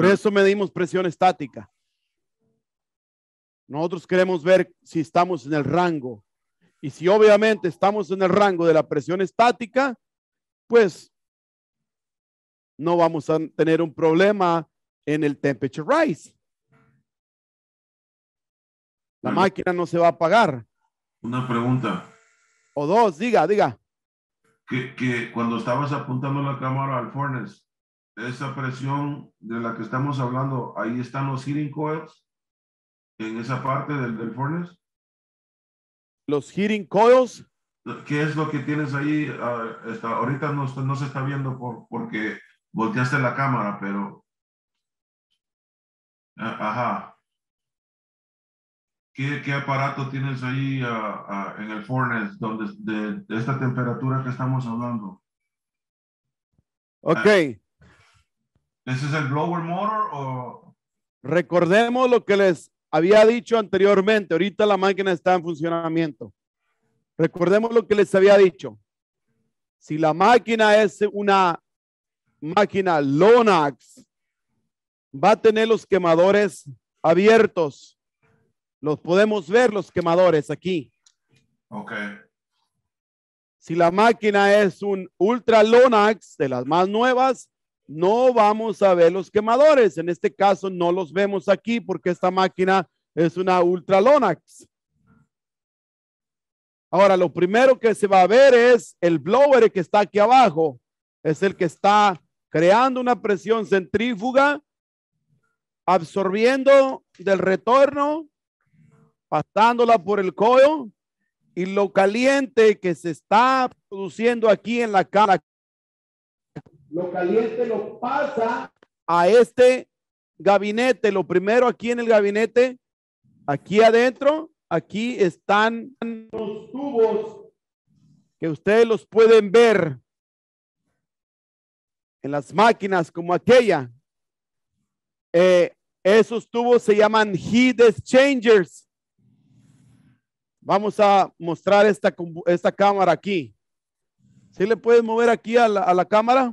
Por eso medimos presión estática. Nosotros queremos ver si estamos en el rango. Y si obviamente estamos en el rango de la presión estática, pues no vamos a tener un problema en el temperature rise. La máquina no se va a apagar. Una pregunta. O dos, diga, diga. Que, cuando estabas apuntando la cámara al furnace, esa presión de la que estamos hablando, ahí están los heating coils en esa parte del, del furnace. Los heating coils. ¿Qué es lo que tienes ahí? Ah, está, ahorita no, se está viendo por, porque volteaste la cámara, pero... Ah, ajá. ¿Qué, ¿Qué, aparato tienes ahí ah, en el furnace donde, de, de, esta temperatura que estamos hablando? Ok. This blower motor Recordemos lo que les había dicho anteriormente. Ahorita la máquina está en funcionamiento. Recordemos lo que les había dicho. Si la máquina es una máquina Lonax, va a tener los quemadores abiertos. Los podemos ver los quemadores aquí. Ok. Si la máquina es un Ultra Lonax de las más nuevas, no vamos a ver los quemadores. En este caso no los vemos aquí porque esta máquina es una ultra lonax Ahora, lo primero que se va a ver es el blower que está aquí abajo. Es el que está creando una presión centrífuga, absorbiendo del retorno, pasándola por el cojo y lo caliente que se está produciendo aquí en la cara lo caliente lo pasa a este gabinete. Lo primero aquí en el gabinete, aquí adentro, aquí están los tubos que ustedes los pueden ver en las máquinas como aquella. Eh, esos tubos se llaman heat exchangers. Vamos a mostrar esta, esta cámara aquí. ¿Sí le puedes mover aquí a la, a la cámara?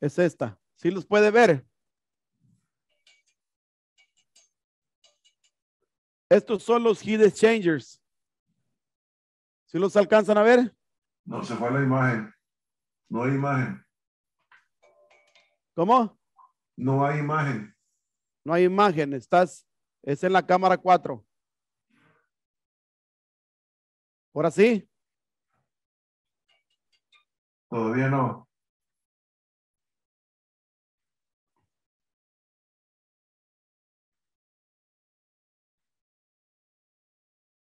es esta. ¿Sí los puede ver? Estos son los heat exchangers. ¿Sí los alcanzan a ver? No, se fue la imagen. No hay imagen. ¿Cómo? No hay imagen. No hay imagen. Estás, es en la cámara 4. ¿Ahora sí? Todavía no.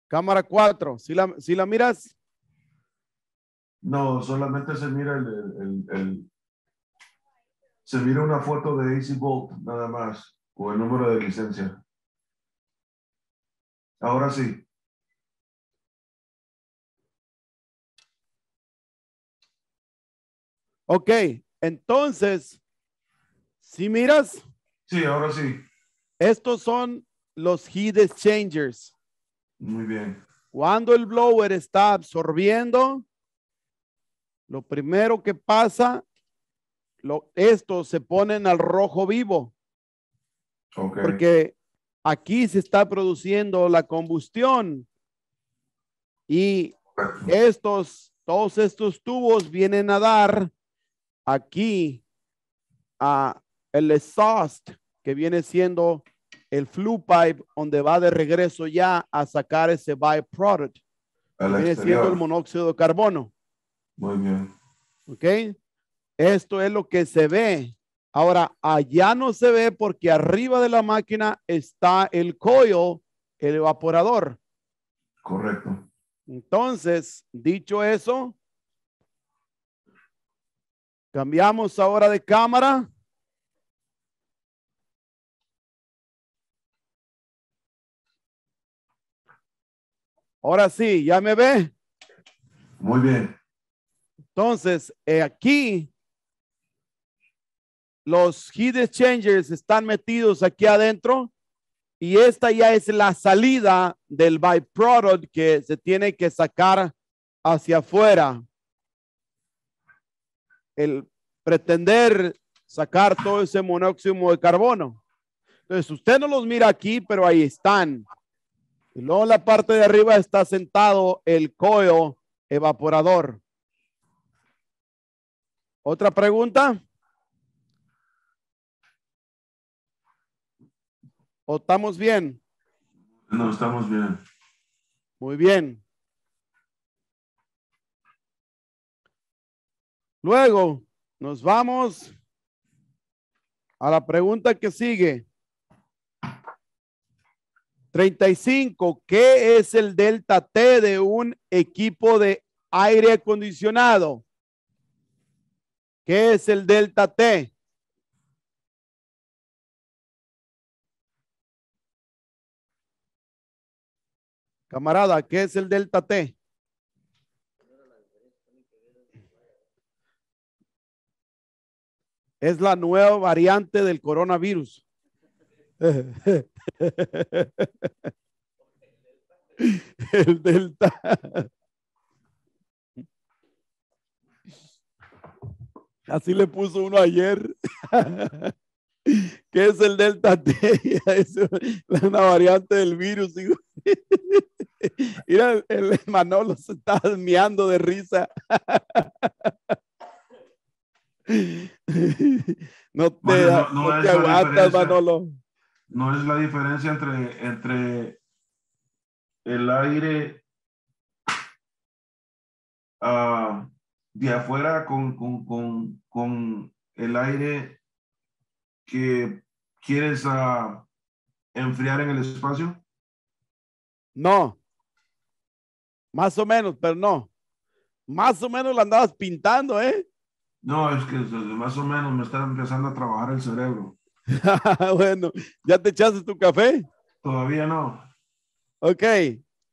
Cámara 4, si la, miras? No, solamente se mira el, se mira una foto de Easy nada más, o el número de licencia. Ahora sí. Ok, entonces, si miras. Sí, ahora sí. Estos son los heat exchangers. Muy bien. Cuando el blower está absorbiendo, lo primero que pasa, lo, estos se ponen al rojo vivo. Porque aquí se está produciendo la combustión y estos, todos estos tubos vienen a dar aquí a el exhaust que viene siendo el flue pipe donde va de regreso ya a sacar ese byproduct. product. siendo el monóxido de carbono. Muy bien. ¿Ok? Esto es lo que se ve. Ahora, allá no se ve porque arriba de la máquina está el coil, el evaporador. Correcto. Entonces, dicho eso, cambiamos ahora de cámara. Ahora sí, ¿ya me ve? Muy bien. Entonces, eh, aquí los heat exchangers están metidos aquí adentro y esta ya es la salida del byproduct que se tiene que sacar hacia afuera. El pretender sacar todo ese monóxido de carbono. Entonces, usted no los mira aquí, pero ahí están. No, en la parte de arriba está sentado el coio evaporador. ¿Otra pregunta? ¿O estamos bien? No, estamos bien. Muy bien. Luego nos vamos a la pregunta que sigue. 35. ¿Qué es el delta T de un equipo de aire acondicionado? ¿Qué es el delta T? Camarada, ¿qué es el delta T? Es la nueva variante del coronavirus. El delta. Así le puso uno ayer. que es el delta Es una variante del virus. Mira, el Manolo se está meando de risa. No te, no te aguantas, Manolo no es la diferencia entre, entre el aire ah, de afuera con, con, el aire que quieres ah, enfriar en el espacio? No. Más o menos, pero no. Más o menos lo andabas pintando, ¿eh? No, es que más o menos me está empezando a trabajar el cerebro. bueno, ¿ya te echaste tu café? Todavía no. Ok,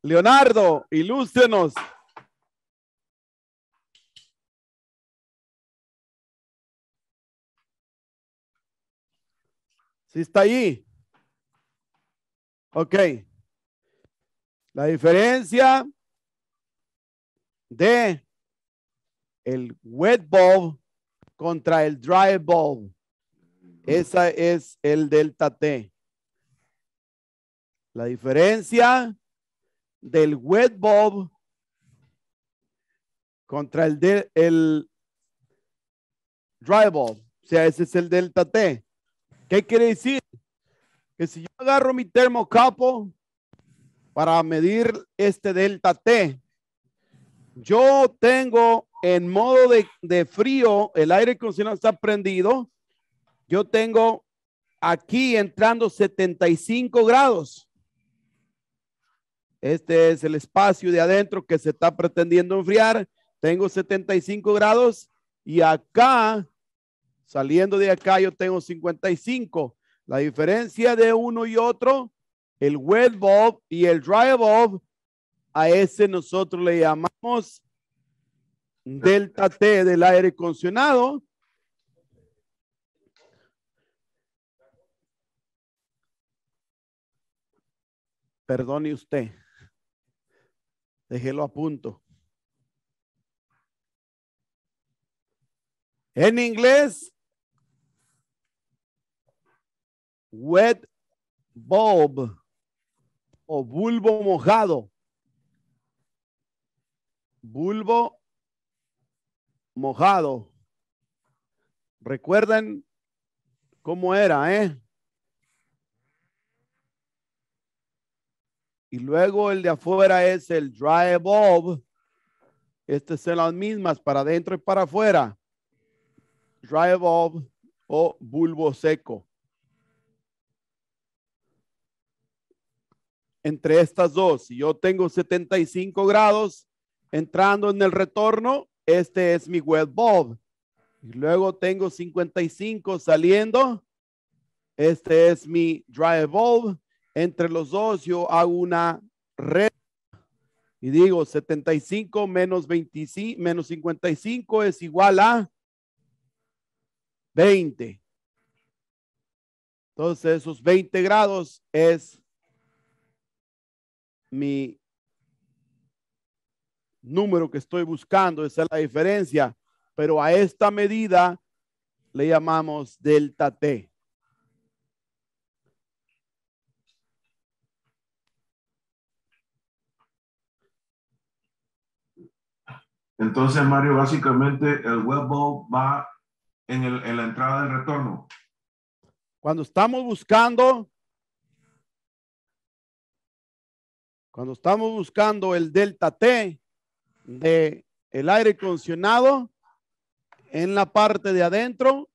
Leonardo, ilústrenos. ¿Sí está ahí? Ok. La diferencia de el wet ball contra el dry ball. Esa es el delta T. La diferencia del wet bulb contra el, dry bulb. O sea, ese es el delta T. ¿Qué quiere decir? Que si yo agarro mi termocapo para medir este delta T, yo tengo en modo de, frío, el aire acondicionado está prendido, yo tengo aquí entrando 75 grados. Este es el espacio de adentro que se está pretendiendo enfriar. Tengo 75 grados y acá, saliendo de acá, yo tengo 55. La diferencia de uno y otro, el wet bulb y el dry bulb, a ese nosotros le llamamos delta T del aire acondicionado. Perdone usted. Déjelo a punto. En inglés, wet bulb o bulbo mojado. Bulbo mojado. recuerden cómo era, eh? Y luego el de afuera es el dry bulb. Estas son las mismas para adentro y para afuera. Dry bulb o bulbo seco. Entre estas dos, si yo tengo 75 grados entrando en el retorno, este es mi wet bulb. Y luego tengo 55 saliendo. Este es mi dry bulb entre los dos yo hago una red y digo 75 menos 25 menos 55 es igual a 20. Entonces esos 20 grados es mi número que estoy buscando, esa es la diferencia, pero a esta medida le llamamos delta T. Entonces, Mario, básicamente el web va en, la entrada del retorno. Cuando estamos buscando, cuando estamos buscando el delta T de el aire condicionado en la parte de adentro,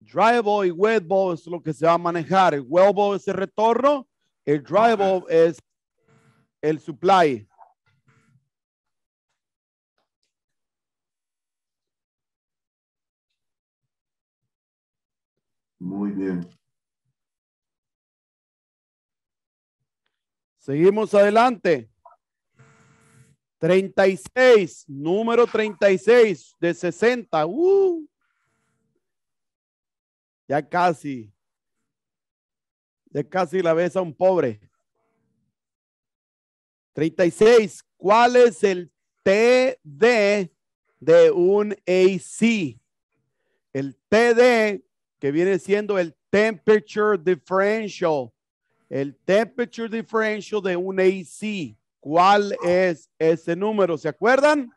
drive y wet es lo que se va a manejar. El wet es el retorno, el drive es el supply. Muy bien. Seguimos adelante. 36, número 36 de sesenta. Uh, ya casi. Ya casi la a un pobre. 36. ¿Cuál es el TD de un AC? El TD que viene siendo el temperature differential, el temperature differential de un AC. ¿Cuál es ese número? ¿Se acuerdan?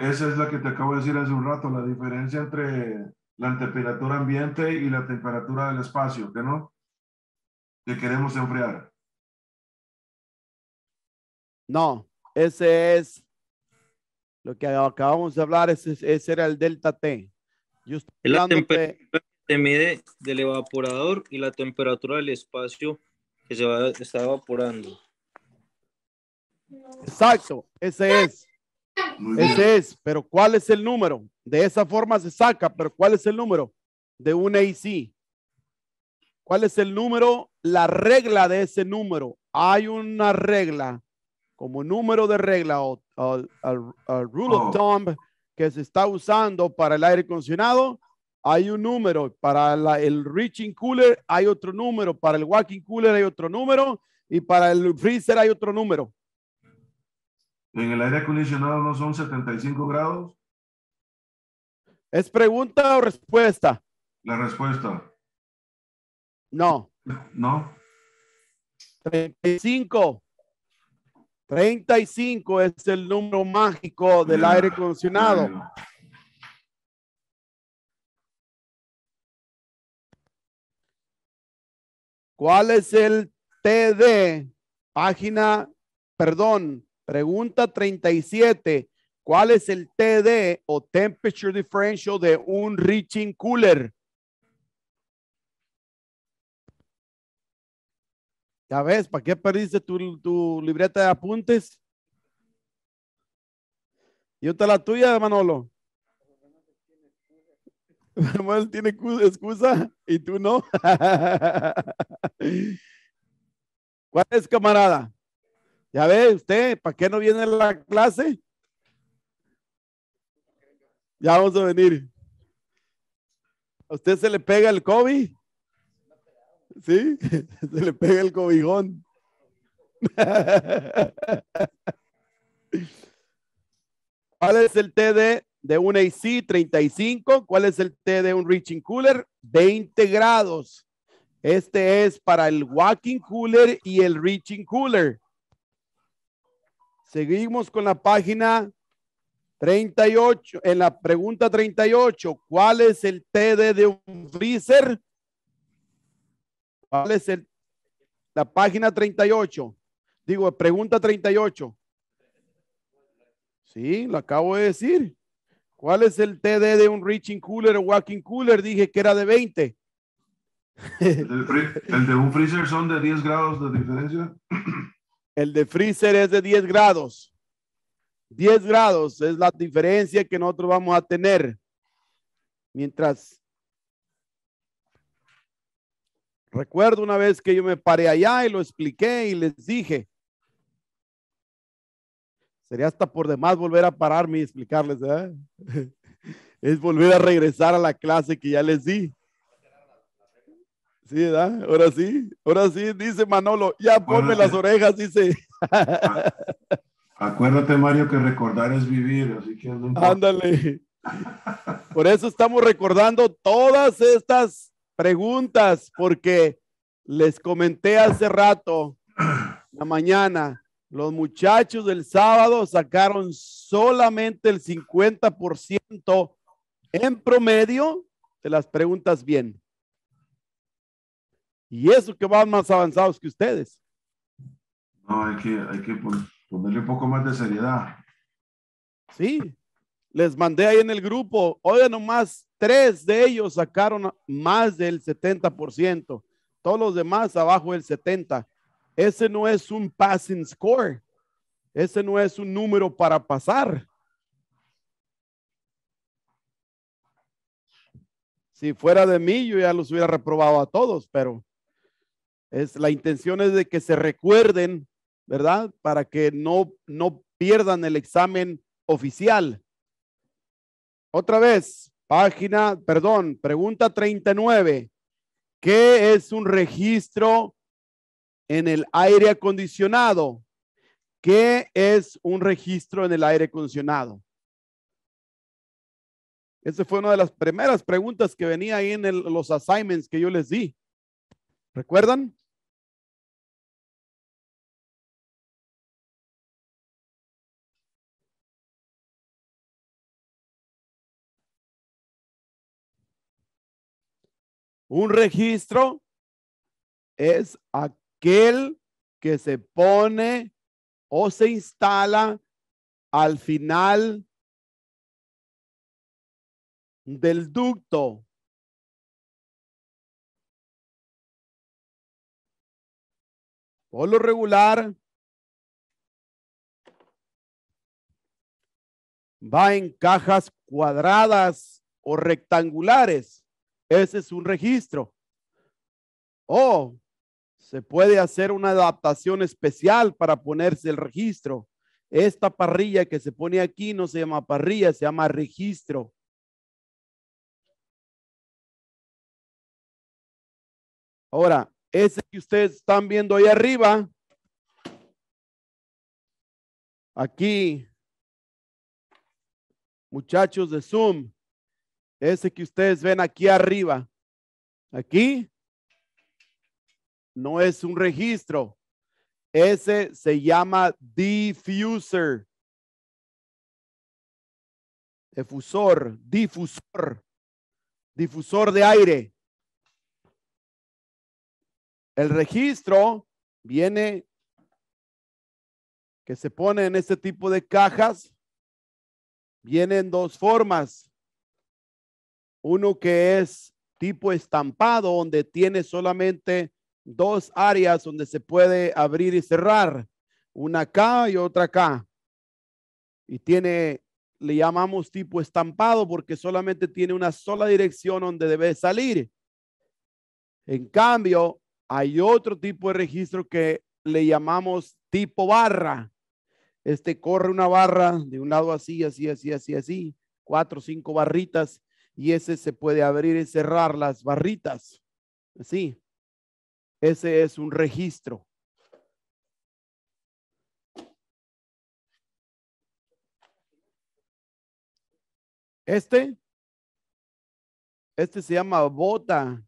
esa es la que te acabo de decir hace un rato, la diferencia entre la temperatura ambiente y la temperatura del espacio, ¿que no? Que queremos enfriar. No, ese es lo que acabamos de hablar, es ese era el delta T. la temperatura se mide del evaporador y la temperatura del espacio que se está evaporando. Exacto, ese es. Ese es, pero ¿cuál es el número? De esa forma se saca, pero ¿cuál es el número? De un AC. ¿Cuál es el número? La regla de ese número. Hay una regla como número de regla o, rule of oh. thumb que se está usando para el aire acondicionado, hay un número para el reaching cooler, hay otro número para el walking cooler, hay otro número y para el freezer hay otro número. En el aire acondicionado no son 75 grados. ¿Es pregunta o respuesta? La respuesta. No. No. 35. 35 es el número mágico del ah, aire acondicionado. ¿Cuál es el TD? Página, perdón, pregunta 37. ¿Cuál es el TD o Temperature Differential de un Reaching Cooler? Ya ves, ¿para qué perdiste tu, libreta de apuntes? ¿Y otra la tuya, Manolo? Manuel tiene excusa y tú no. ¿Cuál es, camarada? Ya ves usted, ¿para qué no viene la clase? Ya vamos a venir. ¿A usted se le pega el COVID? ¿Sí? Se le pega el cobijón. ¿Cuál es el TD de un AC? 35. ¿Cuál es el T.D. de un Reaching Cooler? 20 grados. Este es para el Walking Cooler y el Reaching Cooler. Seguimos con la página 38, en la pregunta 38. ¿Cuál es el TD de un freezer? ¿Cuál es el, la página 38? Digo, pregunta 38. Sí, lo acabo de decir. ¿Cuál es el TD de un reaching cooler o walking cooler? Dije que era de 20. El, el, de un freezer son de 10 grados de diferencia. El de freezer es de 10 grados. 10 grados es la diferencia que nosotros vamos a tener. Mientras Recuerdo una vez que yo me paré allá y lo expliqué y les dije, sería hasta por demás volver a pararme y explicarles, ¿eh? es volver a regresar a la clase que ya les di. Sí, ¿verdad? Ahora sí, ahora sí, dice Manolo, ya ponme eh, las orejas, dice. Acuérdate, Mario, que recordar es vivir, así que... Ándale. Por eso estamos recordando todas estas preguntas porque les comenté hace rato, la mañana, los muchachos del sábado sacaron solamente el 50% en promedio de las preguntas bien. Y eso que van más avanzados que ustedes. No, hay que, hay que ponerle un poco más de seriedad. Sí, les mandé ahí en el grupo, oigan nomás, tres de ellos sacaron más del 70%, todos los demás abajo del 70%. Ese no es un passing score, ese no es un número para pasar. Si fuera de mí, yo ya los hubiera reprobado a todos, pero es, la intención es de que se recuerden, ¿verdad? Para que no, no pierdan el examen oficial. Otra vez, página, perdón, pregunta 39. ¿Qué es un registro en el aire acondicionado? ¿Qué es un registro en el aire acondicionado? Esa fue una de las primeras preguntas que venía ahí en los assignments que yo les di. ¿Recuerdan? Un registro es aquel que se pone o se instala al final del ducto. Por lo regular, va en cajas cuadradas o rectangulares. Ese es un registro. O oh, se puede hacer una adaptación especial para ponerse el registro. Esta parrilla que se pone aquí no se llama parrilla, se llama registro. Ahora, ese que ustedes están viendo ahí arriba, aquí, muchachos de Zoom, ese que ustedes ven aquí arriba, aquí, no es un registro. Ese se llama diffuser. Efusor, difusor, difusor de aire. El registro viene que se pone en este tipo de cajas. Viene en dos formas uno que es tipo estampado, donde tiene solamente dos áreas donde se puede abrir y cerrar, una acá y otra acá. Y tiene, le llamamos tipo estampado porque solamente tiene una sola dirección donde debe salir. En cambio, hay otro tipo de registro que le llamamos tipo barra. Este corre una barra de un lado así, así, así, así, así, cuatro o cinco barritas y ese se puede abrir y cerrar las barritas. ¿Sí? Ese es un registro. Este, este se llama bota.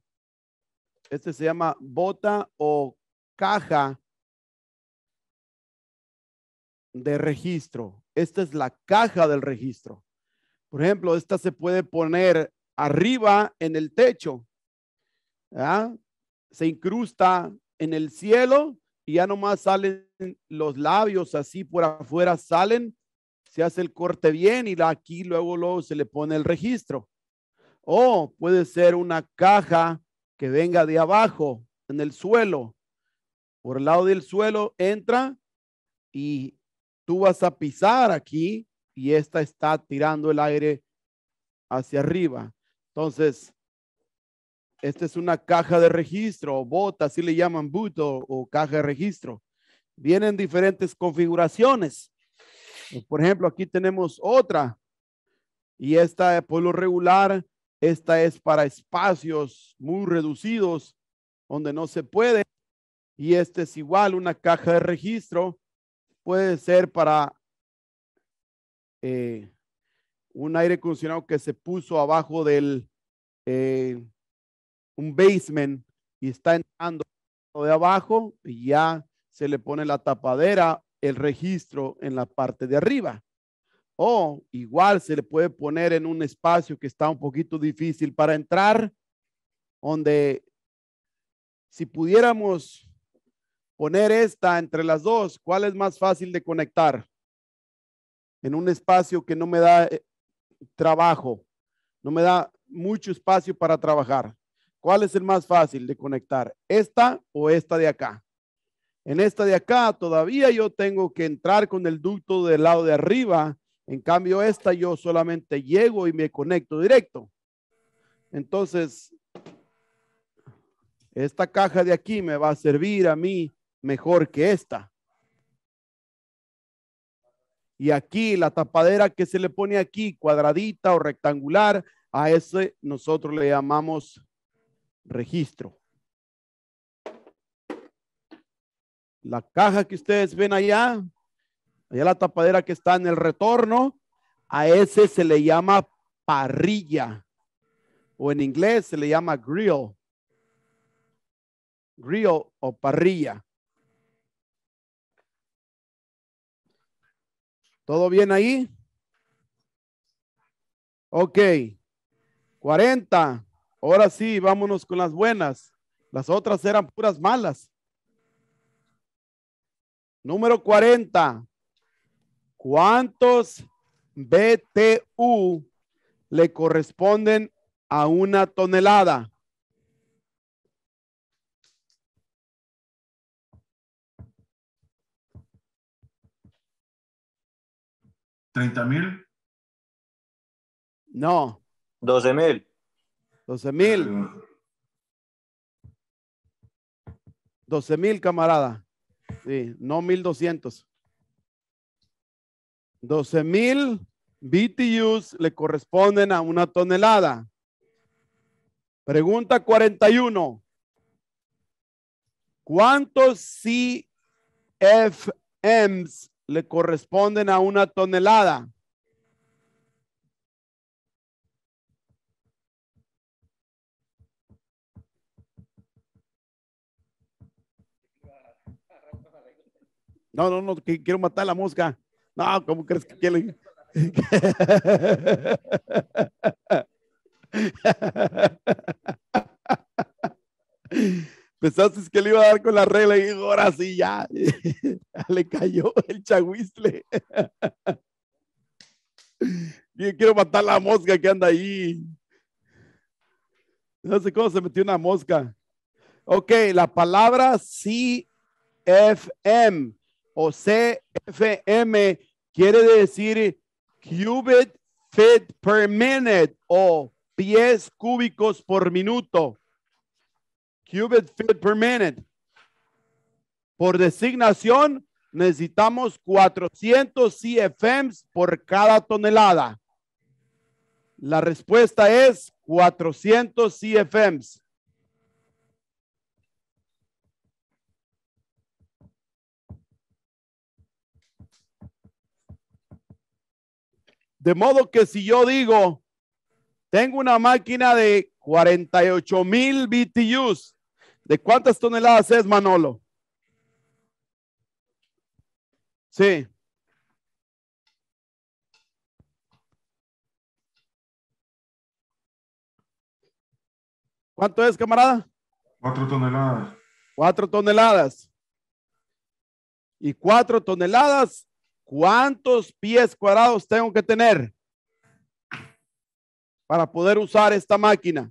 Este se llama bota o caja de registro. Esta es la caja del registro. Por ejemplo, esta se puede poner arriba en el techo. Se incrusta en el cielo y ya nomás salen los labios así por afuera, salen, se hace el corte bien y aquí luego, luego se le pone el registro. O puede ser una caja que venga de abajo, en el suelo. Por el lado del suelo entra y tú vas a pisar aquí y esta está tirando el aire hacia arriba. Entonces, esta es una caja de registro o bota, así le llaman buto o caja de registro. Vienen diferentes configuraciones. Pues, por ejemplo, aquí tenemos otra y esta por lo regular, esta es para espacios muy reducidos donde no se puede y este es igual una caja de registro. Puede ser para eh, un aire acondicionado que se puso abajo del eh, un basement y está entrando de abajo y ya se le pone la tapadera, el registro en la parte de arriba. O igual se le puede poner en un espacio que está un poquito difícil para entrar, donde si pudiéramos poner esta entre las dos, ¿cuál es más fácil de conectar? en un espacio que no me da eh, trabajo, no me da mucho espacio para trabajar. ¿Cuál es el más fácil de conectar? ¿Esta o esta de acá? En esta de acá todavía yo tengo que entrar con el ducto del lado de arriba. En cambio, esta yo solamente llego y me conecto directo. Entonces, esta caja de aquí me va a servir a mí mejor que esta. Y aquí la tapadera que se le pone aquí, cuadradita o rectangular, a ese nosotros le llamamos registro. La caja que ustedes ven allá, allá la tapadera que está en el retorno, a ese se le llama parrilla o en inglés se le llama grill. Grill o parrilla. ¿Todo bien ahí? Ok. 40. Ahora sí, vámonos con las buenas. Las otras eran puras malas. Número 40. ¿Cuántos BTU le corresponden a una tonelada? ¿30 mil? No. 12 mil. 12 mil. 12 mil, camarada. Sí, no 1200. 12 mil BTUs le corresponden a una tonelada. Pregunta 41. ¿Cuántos CFMs le corresponden a una tonelada. No, no, no, quiero matar la mosca. No, ¿cómo crees que quiere? Pensaste que le iba a dar con la regla y ahora sí ya. le cayó el chagüisle. quiero matar la mosca que anda ahí. No sé cómo se metió una mosca. Ok, la palabra CFM o CFM quiere decir cubit feet per minute o pies cúbicos por minuto cubic feet per minute. Por designación, necesitamos 400 CFMs por cada tonelada. La respuesta es 400 CFMs. De modo que si yo digo, tengo una máquina de 48 mil BTUs ¿De cuántas toneladas es Manolo? Sí. ¿Cuánto es, camarada? Cuatro toneladas. Cuatro toneladas. Y cuatro toneladas, ¿cuántos pies cuadrados tengo que tener para poder usar esta máquina?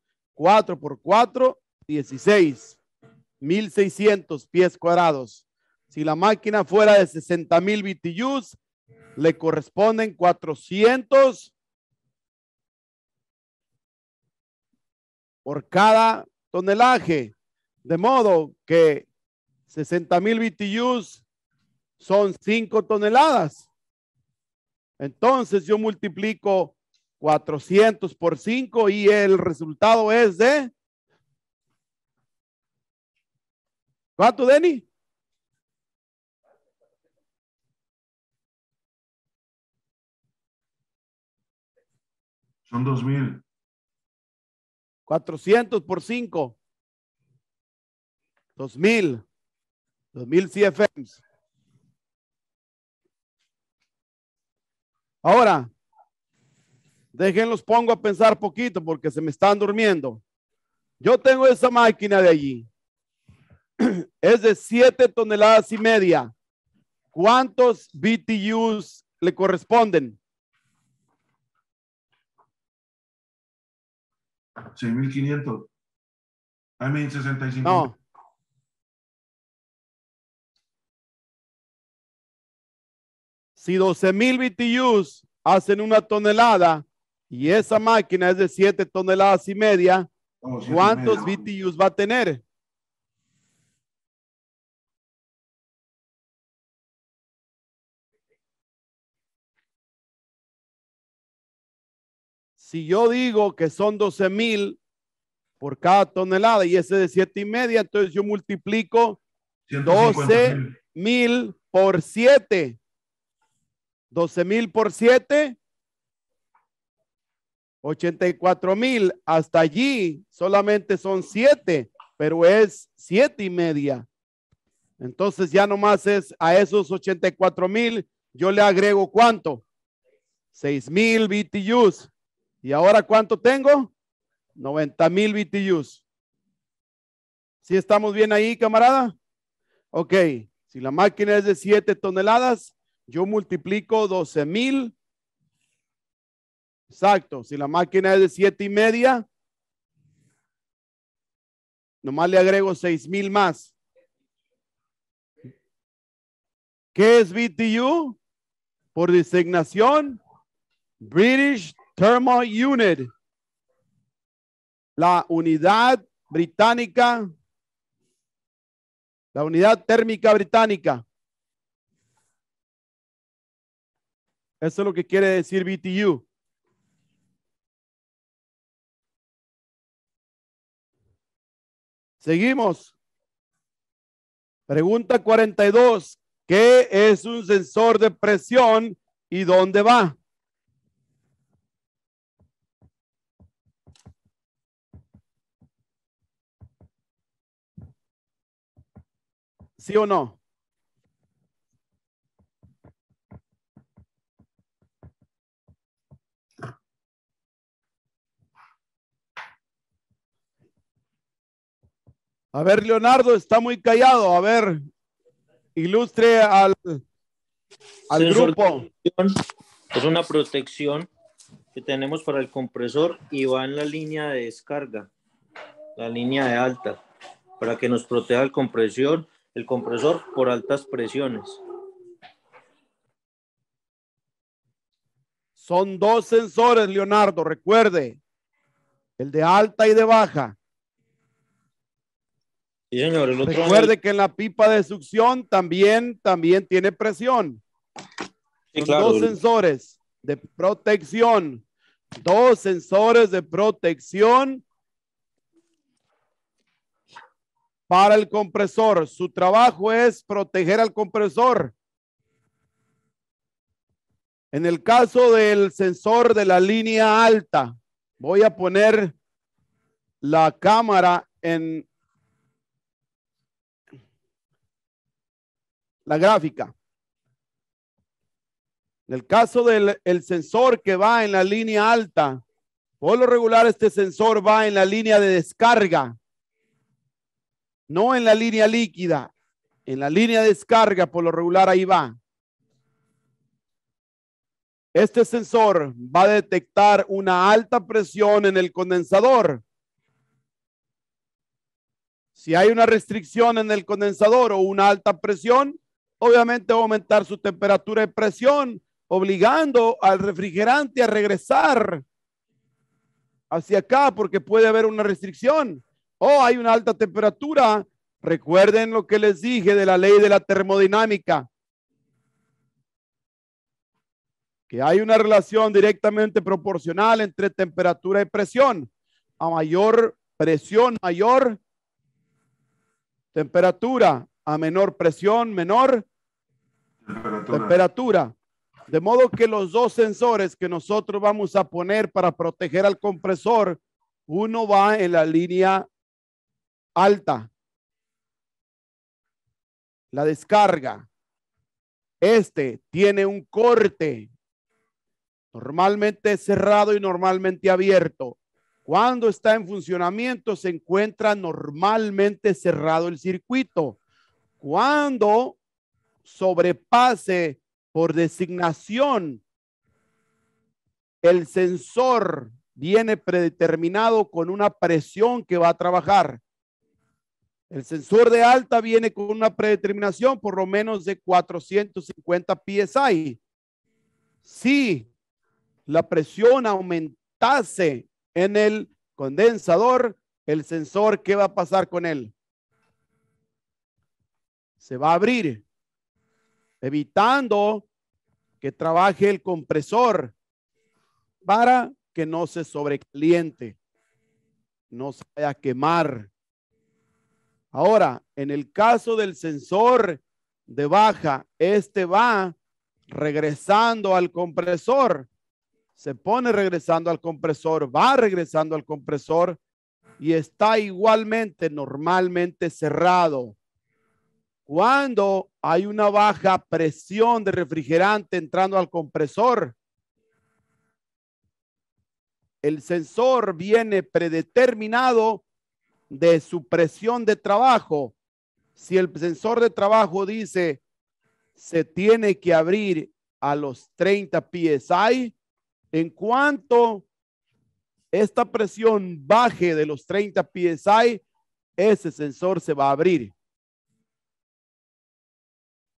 4 por 4, 16. 1600 pies cuadrados. Si la máquina fuera de 60.000 mil BTUs, le corresponden 400 por cada tonelaje. De modo que 60.000 mil BTUs son 5 toneladas. Entonces yo multiplico 400 por 5 y el resultado es de... ¿Cuánto, Denny? Son 2000. 400 por 5. 2000. 2000 CFMs. Ahora, Déjenlos pongo a pensar poquito porque se me están durmiendo. Yo tengo esa máquina de allí. Es de 7 toneladas y media. ¿Cuántos BTUs le corresponden? 6.500. A mí, 65. No. Si 12.000 BTUs hacen una tonelada, y esa máquina es de 7 toneladas y media, ¿cuántos BTUs va a tener? Si yo digo que son 12,000 por cada tonelada y ese de 7 y media, entonces yo multiplico 12,000 por 7. 12,000 por 7, 84 mil, hasta allí solamente son siete, pero es siete y media. Entonces ya nomás es a esos 84 mil, yo le agrego cuánto? 6 mil BTUs. ¿Y ahora cuánto tengo? 90 mil BTUs. si estamos bien ahí, camarada? Ok, si la máquina es de 7 toneladas, yo multiplico 12 mil Exacto. Si la máquina es de siete y media, nomás le agrego seis mil más. ¿Qué es BTU? Por designación, British Thermal Unit. La unidad británica, la unidad térmica británica. Eso es lo que quiere decir BTU. Seguimos. Pregunta 42. ¿Qué es un sensor de presión y dónde va? ¿Sí o no? A ver, Leonardo, está muy callado. A ver, ilustre al, al grupo. Es una protección que tenemos para el compresor y va en la línea de descarga, la línea de alta, para que nos proteja el compresión, el compresor por altas presiones. Son dos sensores, Leonardo, recuerde, el de alta y de baja. Recuerde que en la pipa de succión también, también tiene presión. Dos sensores de protección. Dos sensores de protección para el compresor. Su trabajo es proteger al compresor. En el caso del sensor de la línea alta, voy a poner la cámara en la gráfica. En el caso del sensor que va en la línea alta, por lo regular este sensor va en la línea de descarga, no en la línea líquida, en la línea de descarga, por lo regular ahí va. Este sensor va a detectar una alta presión en el condensador. Si hay una restricción en el condensador o una alta presión, obviamente va a aumentar su temperatura y presión, obligando al refrigerante a regresar hacia acá porque puede haber una restricción. O oh, hay una alta temperatura. Recuerden lo que les dije de la ley de la termodinámica. Que hay una relación directamente proporcional entre temperatura y presión. A mayor presión, mayor temperatura. A menor presión, menor temperatura. De modo que los dos sensores que nosotros vamos a poner para proteger al compresor, uno va en la línea alta, la descarga. Este tiene un corte normalmente cerrado y normalmente abierto. Cuando está en funcionamiento se encuentra normalmente cerrado el circuito. Cuando sobrepase por designación el sensor viene predeterminado con una presión que va a trabajar. El sensor de alta viene con una predeterminación por lo menos de 450 psi. Si la presión aumentase en el condensador, el sensor, ¿qué va a pasar con él? Se va a abrir evitando que trabaje el compresor para que no se sobrecaliente, no se vaya a quemar. Ahora, en el caso del sensor de baja, este va regresando al compresor, se pone regresando al compresor, va regresando al compresor y está igualmente, normalmente cerrado. Cuando hay una baja presión de refrigerante entrando al compresor, el sensor viene predeterminado de su presión de trabajo. Si el sensor de trabajo dice se tiene que abrir a los 30 psi, en cuanto esta presión baje de los 30 psi, ese sensor se va a abrir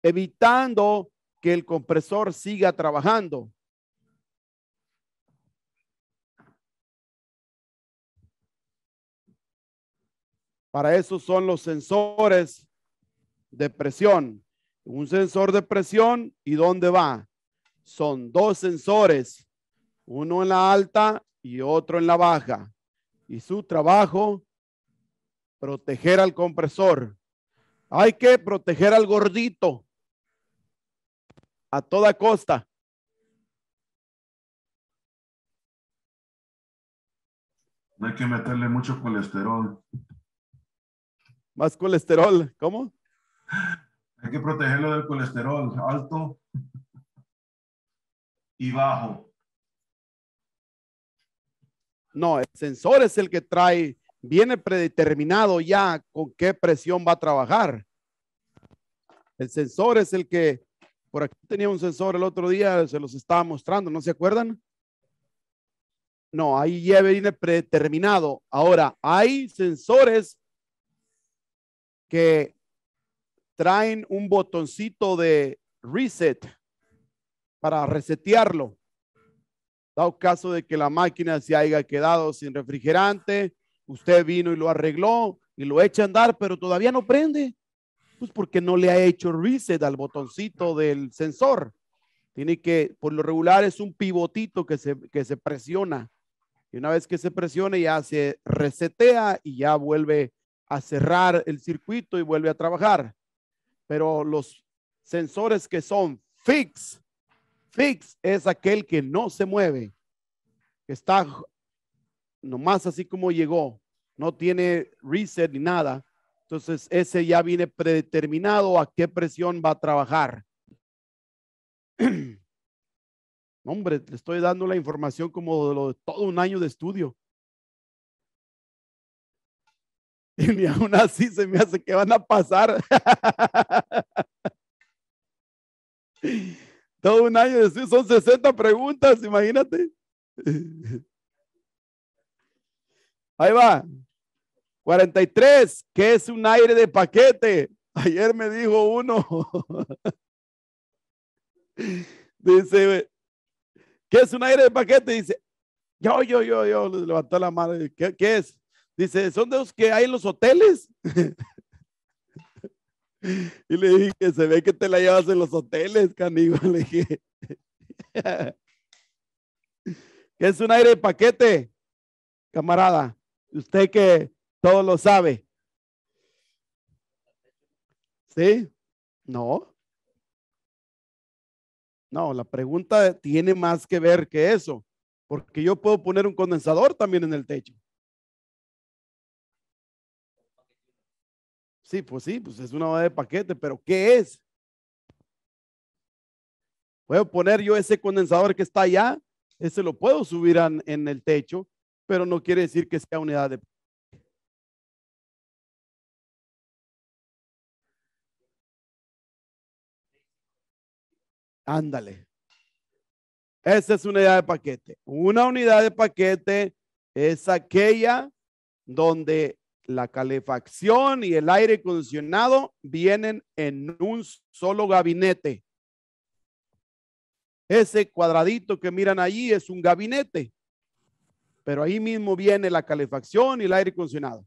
evitando que el compresor siga trabajando. Para eso son los sensores de presión. Un sensor de presión y dónde va. Son dos sensores, uno en la alta y otro en la baja. Y su trabajo, proteger al compresor. Hay que proteger al gordito a toda costa. No hay que meterle mucho colesterol. Más colesterol, ¿cómo? Hay que protegerlo del colesterol alto y bajo. No, el sensor es el que trae, viene predeterminado ya con qué presión va a trabajar. El sensor es el que por aquí tenía un sensor el otro día, se los estaba mostrando, ¿no se acuerdan? No, ahí ya viene predeterminado. Ahora, hay sensores que traen un botoncito de reset para resetearlo. Dado caso de que la máquina se haya quedado sin refrigerante, usted vino y lo arregló y lo echa a andar, pero todavía no prende. Pues porque no le ha hecho reset al botoncito del sensor. Tiene que, por lo regular, es un pivotito que se, se presiona. Y una vez que se presione, ya se resetea y ya vuelve a cerrar el circuito y vuelve a trabajar. Pero los sensores que son fix, fix es aquel que no se mueve, que está nomás así como llegó, no tiene reset ni nada. Entonces, ese ya viene predeterminado a qué presión va a trabajar. Hombre, le estoy dando la información como de, todo un año de estudio. Y aún así se me hace que van a pasar. todo un año de estudio, son 60 preguntas, imagínate. Ahí va. 43, ¿Qué es un aire de paquete. Ayer me dijo uno, dice, ¿qué es un aire de paquete? Dice, yo, yo, yo, yo, levantó la mano, ¿qué, qué es? Dice, ¿son de los que hay en los hoteles? y le dije, se ve que te la llevas en los hoteles, canigo. Le dije, ¿qué es un aire de paquete, camarada? Usted qué todo lo sabe. ¿Sí? No. No, la pregunta tiene más que ver que eso, porque yo puedo poner un condensador también en el techo. Sí, pues sí, pues es una unidad de paquete, pero ¿qué es? Puedo poner yo ese condensador que está allá, ese lo puedo subir en, en el techo, pero no quiere decir que sea unidad de Ándale. Esa es una unidad de paquete. Una unidad de paquete es aquella donde la calefacción y el aire acondicionado vienen en un solo gabinete. Ese cuadradito que miran allí es un gabinete, pero ahí mismo viene la calefacción y el aire acondicionado.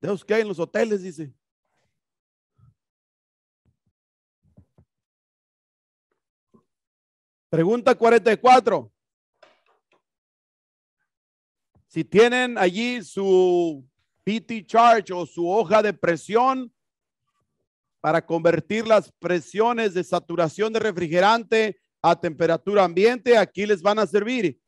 Dios que hay en los hoteles, dice. Pregunta 44. Si tienen allí su PT charge o su hoja de presión para convertir las presiones de saturación de refrigerante a temperatura ambiente, aquí les van a servir.